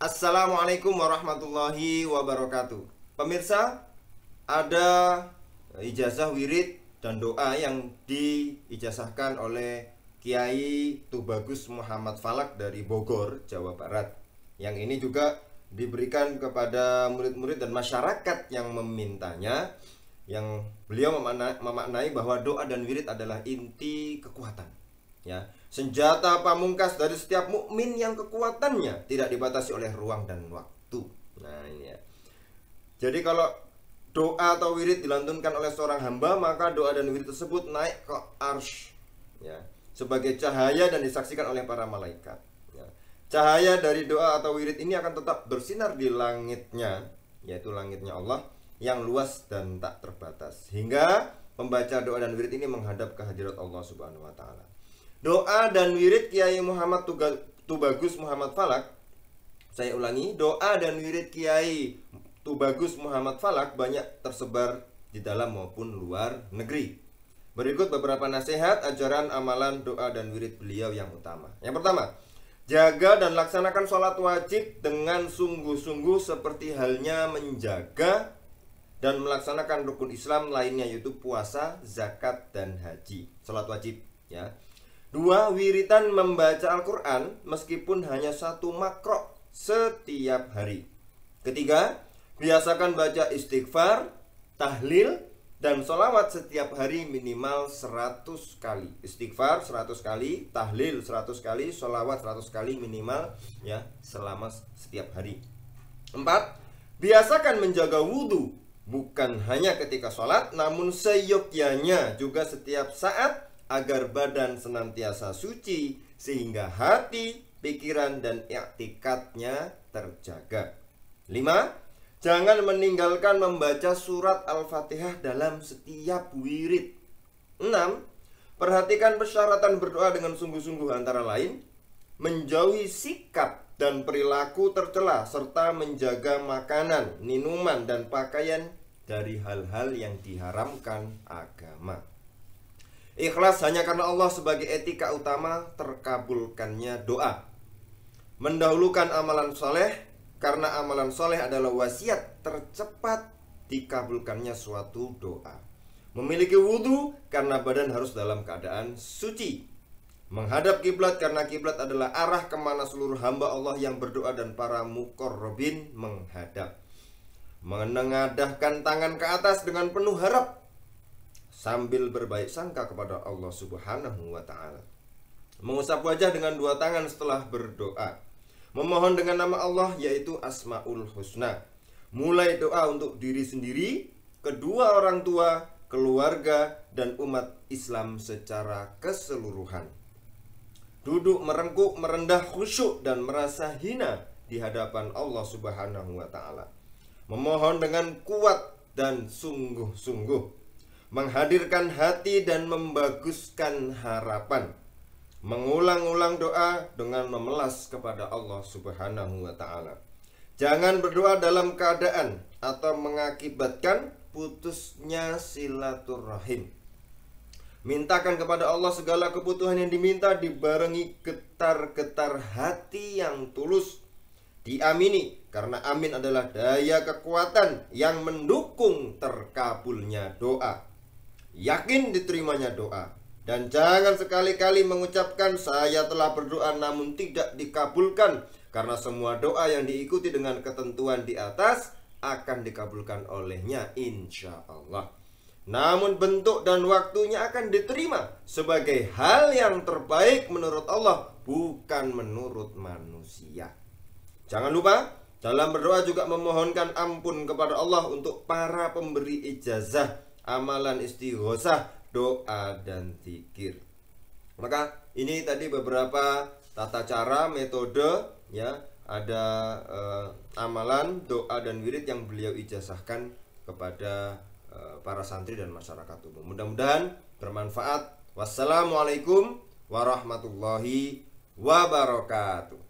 Assalamualaikum warahmatullahi wabarakatuh Pemirsa, ada ijazah wirid dan doa yang diijazahkan oleh Kiai Tubagus Muhammad Falak dari Bogor, Jawa Barat Yang ini juga diberikan kepada murid-murid dan masyarakat yang memintanya Yang beliau memaknai bahwa doa dan wirid adalah inti kekuatan Ya, Senjata pamungkas dari setiap mukmin yang kekuatannya tidak dibatasi oleh ruang dan waktu. Nah, ini ya. Jadi kalau doa atau wirid dilantunkan oleh seorang hamba, maka doa dan wirid tersebut naik ke arsh ya, sebagai cahaya dan disaksikan oleh para malaikat. Ya. Cahaya dari doa atau wirid ini akan tetap bersinar di langitnya, yaitu langitnya Allah yang luas dan tak terbatas. Hingga pembaca doa dan wirid ini menghadap ke hadirat Allah Subhanahu wa taala. Doa dan wirid Kiai Muhammad Tubagus Muhammad Falak Saya ulangi, doa dan wirid Kiai Tubagus Muhammad Falak banyak tersebar di dalam maupun luar negeri Berikut beberapa nasihat, ajaran, amalan, doa, dan wirid beliau yang utama Yang pertama, Jaga dan laksanakan sholat wajib dengan sungguh-sungguh seperti halnya menjaga dan melaksanakan rukun Islam lainnya yaitu puasa, zakat, dan haji. Sholat wajib ya. Dua wiritan membaca Al-Quran meskipun hanya satu makro setiap hari. Ketiga, biasakan baca istighfar, tahlil, dan sholawat setiap hari minimal 100 kali. Istighfar 100 kali, tahlil 100 kali, sholawat 100 kali minimal ya selama setiap hari. Empat, biasakan menjaga wudhu bukan hanya ketika sholat namun seyogyanya juga setiap saat agar badan senantiasa suci sehingga hati, pikiran dan iktikatnya terjaga. 5. Jangan meninggalkan membaca surat Al-Fatihah dalam setiap wirid. 6. Perhatikan persyaratan berdoa dengan sungguh-sungguh antara lain menjauhi sikap dan perilaku tercela serta menjaga makanan, minuman dan pakaian dari hal-hal yang diharamkan agama. Ikhlas hanya karena Allah sebagai etika utama terkabulkannya doa. Mendahulukan amalan soleh karena amalan soleh adalah wasiat tercepat dikabulkannya suatu doa. Memiliki wudhu karena badan harus dalam keadaan suci. Menghadap kiblat karena kiblat adalah arah kemana seluruh hamba Allah yang berdoa dan para mukor robin menghadap. Menengadahkan tangan ke atas dengan penuh harap sambil berbaik sangka kepada Allah Subhanahu wa taala. Mengusap wajah dengan dua tangan setelah berdoa. Memohon dengan nama Allah yaitu Asmaul Husna. Mulai doa untuk diri sendiri, kedua orang tua, keluarga dan umat Islam secara keseluruhan. Duduk merengkuk merendah khusyuk dan merasa hina di hadapan Allah Subhanahu wa taala. Memohon dengan kuat dan sungguh-sungguh menghadirkan hati dan membaguskan harapan, mengulang-ulang doa dengan memelas kepada Allah Subhanahu wa Ta'ala. Jangan berdoa dalam keadaan atau mengakibatkan putusnya silaturahim. Mintakan kepada Allah segala kebutuhan yang diminta dibarengi getar-getar hati yang tulus. Diamini karena amin adalah daya kekuatan yang mendukung terkabulnya doa yakin diterimanya doa. Dan jangan sekali-kali mengucapkan saya telah berdoa namun tidak dikabulkan karena semua doa yang diikuti dengan ketentuan di atas akan dikabulkan olehnya insya Allah. Namun bentuk dan waktunya akan diterima sebagai hal yang terbaik menurut Allah bukan menurut manusia. Jangan lupa dalam berdoa juga memohonkan ampun kepada Allah untuk para pemberi ijazah amalan istighosah, doa dan zikir. Maka ini tadi beberapa tata cara, metode ya, ada eh, amalan, doa dan wirid yang beliau ijazahkan kepada eh, para santri dan masyarakat umum. Mudah-mudahan bermanfaat. Wassalamualaikum warahmatullahi wabarakatuh.